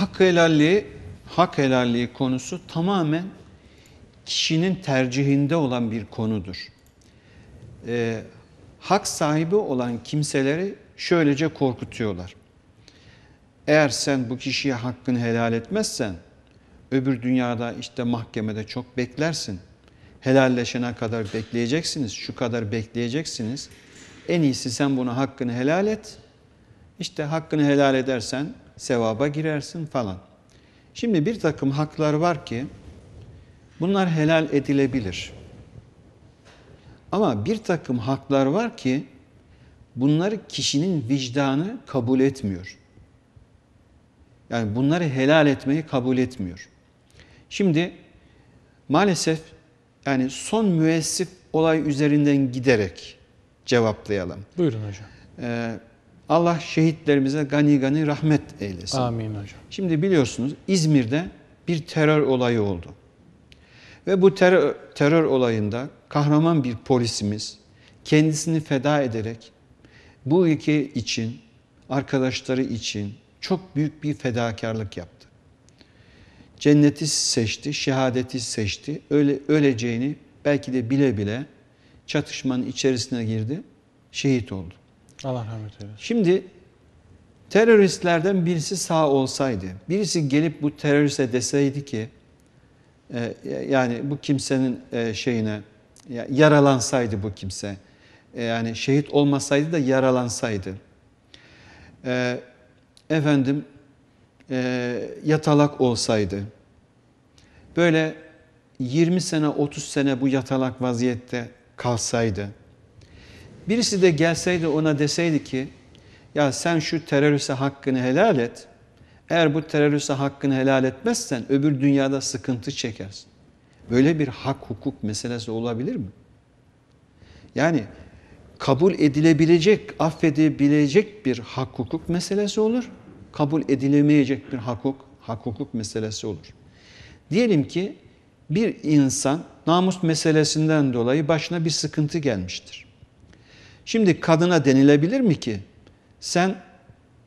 hak helalliği, hak helalliği konusu tamamen kişinin tercihinde olan bir konudur. E, hak sahibi olan kimseleri şöylece korkutuyorlar. Eğer sen bu kişiye hakkını helal etmezsen öbür dünyada işte mahkemede çok beklersin. Helalleşene kadar bekleyeceksiniz, şu kadar bekleyeceksiniz. En iyisi sen buna hakkını helal et. İşte hakkını helal edersen sevaba girersin falan. Şimdi bir takım haklar var ki bunlar helal edilebilir. Ama bir takım haklar var ki bunları kişinin vicdanı kabul etmiyor. Yani bunları helal etmeyi kabul etmiyor. Şimdi maalesef yani son müessif olay üzerinden giderek cevaplayalım. Buyurun hocam. Ee, Allah şehitlerimize gani gani rahmet eylesin. Amin hocam. Şimdi biliyorsunuz İzmir'de bir terör olayı oldu. Ve bu terör, terör olayında kahraman bir polisimiz kendisini feda ederek bu ülke için, arkadaşları için çok büyük bir fedakarlık yaptı. Cenneti seçti, şehadeti seçti. Öyle öleceğini belki de bile bile çatışmanın içerisine girdi, şehit oldu. Allah rahmet eylesin. Şimdi teröristlerden birisi sağ olsaydı, birisi gelip bu teröriste deseydi ki e, yani bu kimsenin e, şeyine yaralansaydı bu kimse. E, yani şehit olmasaydı da yaralansaydı. efendim yatalak olsaydı. Böyle 20 sene 30 sene bu yatalak vaziyette kalsaydı. Birisi de gelseydi ona deseydi ki ya sen şu teröriste hakkını helal et. Eğer bu teröriste hakkını helal etmezsen öbür dünyada sıkıntı çekersin. Böyle bir hak hukuk meselesi olabilir mi? Yani kabul edilebilecek, affedebilecek bir hak hukuk meselesi olur. Kabul edilemeyecek bir hakuk, hukuk, hak hukuk meselesi olur. Diyelim ki bir insan namus meselesinden dolayı başına bir sıkıntı gelmiştir. Şimdi kadına denilebilir mi ki? Sen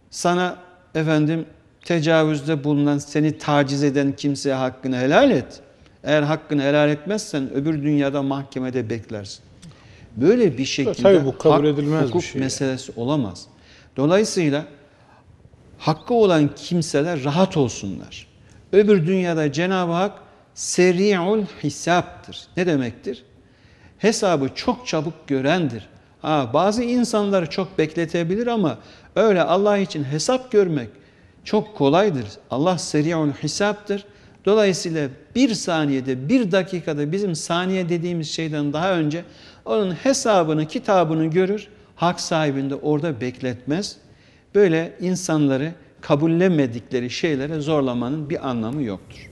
sana efendim tecavüzde bulunan, seni taciz eden kimseye hakkını helal et. Eğer hakkını helal etmezsen öbür dünyada mahkemede beklersin. Böyle bir şekilde Tabii bu kabul hak, edilmez hukuk bir şey. meselesi olamaz. Dolayısıyla hakkı olan kimseler rahat olsunlar. Öbür dünyada Cenab-ı Hak seri'ul hisaptır. Ne demektir? Hesabı çok çabuk görendir. Ha, bazı insanları çok bekletebilir ama öyle Allah için hesap görmek çok kolaydır. Allah seri'ul hesaptır. Dolayısıyla bir saniyede, bir dakikada bizim saniye dediğimiz şeyden daha önce onun hesabını, kitabını görür. Hak sahibinde orada bekletmez. Böyle insanları kabullemedikleri şeylere zorlamanın bir anlamı yoktur.